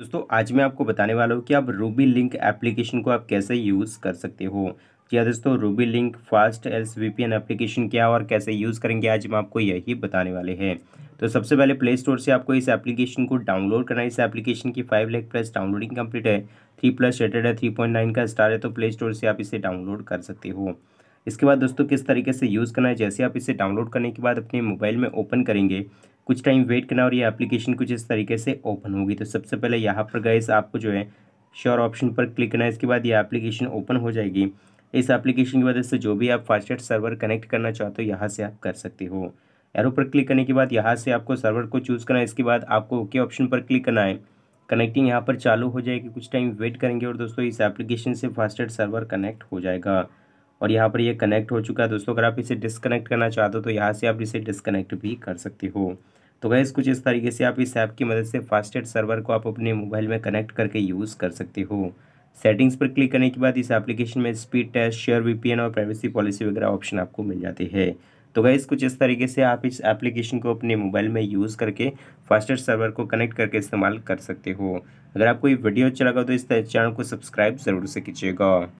दोस्तों आज मैं आपको बताने वाला हूँ कि आप रूबी लिंक एप्लीकेशन को आप कैसे यूज़ कर सकते हो जी हाँ दोस्तों Ruby link fast else VPN application क्या और कैसे यूज़ करेंगे आज मैं आपको यही बताने वाले हैं तो सबसे पहले प्ले स्टोर से आपको इस एप्लीकेशन को डाउनलोड करना है इस एप्लीकेशन की five lakh plus downloading complete है थ्री प्लस रेटेड है थ्री पॉइंट नाइन का स्टार है तो प्ले स्टोर से आप इसे डाउनलोड कर सकते हो इसके बाद दोस्तों किस तरीके से यूज़ करना है जैसे आप इसे डाउनलोड करने के बाद अपने मोबाइल में ओपन करेंगे कुछ टाइम वेट करना और ये एप्लीकेशन कुछ इस तरीके से ओपन होगी तो सबसे पहले यहाँ पर गए आपको जो है श्योर ऑप्शन पर क्लिक करना है इसके बाद ये एप्लीकेशन ओपन हो जाएगी इस एप्लीकेशन की वजह से जो भी आप फास्टेट सर्वर कनेक्ट करना चाहते हो यहाँ से आप कर सकते हो एरो पर क्लिक करने के बाद यहाँ से आपको सर्वर को चूज़ करना है इसके बाद आपको ओके ऑप्शन पर क्लिक करना है कनेक्टिंग यहाँ पर चालू हो जाएगी कुछ टाइम वेट करेंगे और दोस्तों इस एप्लीकेशन से फास्टेट सर्वर कनेक्ट हो जाएगा और यहाँ पर ये यह कनेक्ट हो चुका है दोस्तों अगर आप इसे डिसकनेक्ट करना चाहते हो तो यहाँ से आप इसे डिसकनेक्ट भी कर सकते हो तो गैस कुछ इस तरीके से आप इस ऐप की मदद से फास्टेड सर्वर को आप अपने मोबाइल में कनेक्ट करके यूज़ कर सकते हो सेटिंग्स पर क्लिक करने के बाद इस एप्लीकेशन में स्पीड टेस्ट शेयर वी और प्राइवेसी पॉलिसी वगैरह ऑप्शन आपको मिल जाते हैं तो गैस कुछ इस तरीके से आप इस एप्लीकेशन को अपने मोबाइल में यूज़ करके फास्टेड सर्वर को कनेक्ट करके इस्तेमाल कर सकते हो अगर आपको ये वीडियो अच्छा लगा तो इस चैनल को सब्सक्राइब ज़रूर से कीजिएगा